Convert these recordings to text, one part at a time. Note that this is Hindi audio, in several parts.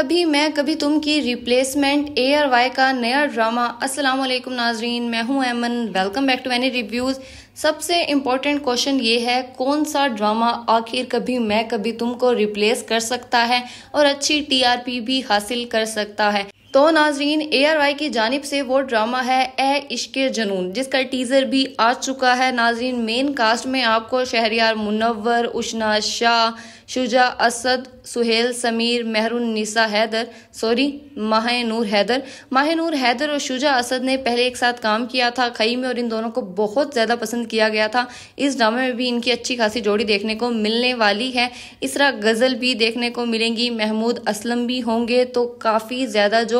कभी मैं कभी तुम की रिप्लेसमेंट ए आर वाई का नया ड्रामा अस्सलाम वालेकुम नाजरीन मैं हूं Aiman welcome back to any reviews सबसे इम्पोर्टेंट क्वेश्चन ये है कौन सा ड्रामा आखिर कभी मैं कभी तुमको रिप्लेस कर सकता है और अच्छी टीआरपी भी हासिल कर सकता है तो नाजरीन ए आर वाई की जानब से वो ड्रामा है ए इश्क जनून जिसका टीज़र भी आ चुका है नाजरीन मेन कास्ट में आपको शहरियार मुनवर उशना शाह शुजा असद सुहेल समीर महरून निसा हैदर सॉरी माह नूर हैदर माह नूर हैदर और शुजा असद ने पहले एक साथ काम किया था खई में और इन दोनों को बहुत ज़्यादा पसंद किया गया था इस ड्रामे में भी इनकी अच्छी खासी जोड़ी देखने को मिलने वाली है इसरा गज़ल भी देखने को मिलेंगी महमूद असलम भी होंगे तो काफ़ी ज़्यादा जो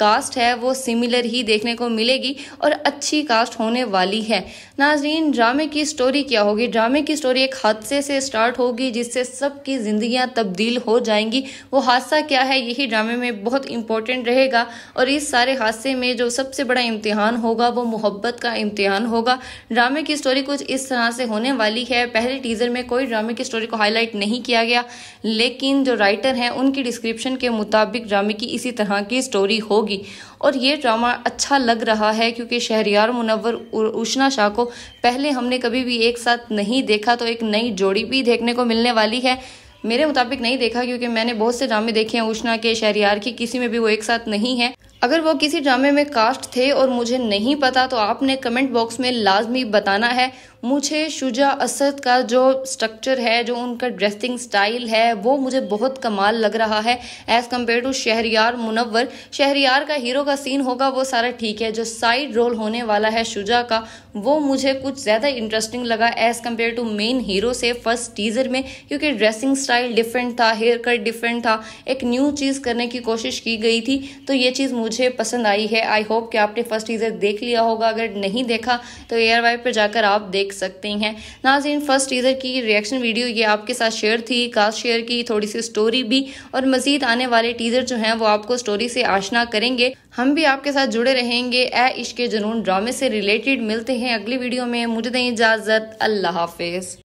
कास्ट है वो सिमिलर ही देखने को मिलेगी और अच्छी कास्ट होने वाली है नाजरीन ड्रामे की स्टोरी क्या होगी ड्रामे की स्टोरी एक हादसे से स्टार्ट होगी जिससे सबकी ज़िंदियाँ तब्दील हो जाएंगी वो हादसा क्या है यही ड्रामे में बहुत इंपॉर्टेंट रहेगा और इस सारे हादसे में जो सबसे बड़ा इम्तिहान होगा वो मोहब्बत का इम्तिहान होगा ड्रामे की स्टोरी कुछ इस तरह से होने वाली है पहले टीजर में कोई ड्रामे की स्टोरी को हाईलाइट नहीं किया गया लेकिन जो राइटर हैं उनकी डिस्क्रिप्शन के मुताबिक ड्रामे की इसी तरह की स्टोरी होगी होगी और ये ड्रामा अच्छा लग रहा है क्योंकि शहरियार मुनवर उष्णा शाह को पहले हमने कभी भी एक साथ नहीं देखा तो एक नई जोड़ी भी देखने को मिलने वाली है मेरे मुताबिक नहीं देखा क्योंकि मैंने बहुत से ड्रामे देखे हैं उष्णा के शहरियार की किसी में भी वो एक साथ नहीं है अगर वो किसी ड्रामे में कास्ट थे और मुझे नहीं पता तो आपने कमेंट बॉक्स में लाजमी बताना है मुझे शुजा असद का जो स्ट्रक्चर है जो उनका ड्रेसिंग स्टाइल है वो मुझे बहुत कमाल लग रहा है as compare to Shehryar Munawar Shehryar का हीरो का सीन होगा वो सारा ठीक है जो साइड रोल होने वाला है शुजा का वो मुझे कुछ ज़्यादा इंटरेस्टिंग लगा as compare to main hero से फर्स्ट टीज़र में क्योंकि ड्रेसिंग स्टाइल डिफरेंट था हेयर कट डिफरेंट था एक न्यू चीज़ करने की कोशिश की गई थी तो ये चीज़ मुझे पसंद आई है आई होप कि आपने फर्स्ट टीज़र देख लिया होगा अगर नहीं देखा तो एयर वाइफ पर जाकर आप देख देख सकते हैं नाजीन फर्स्ट टीज़र की रिएक्शन वीडियो ये आपके साथ शेयर थी कास्ट शेयर की थोड़ी सी स्टोरी भी और मजीद आने वाले टीज़र जो हैं वो आपको स्टोरी से आशना करेंगे हम भी आपके साथ जुड़े रहेंगे ए इश्क जुनून ड्रामे से रिलेटेड मिलते हैं अगली वीडियो में मुझे दें इजाज़त अल्लाह हाफिज़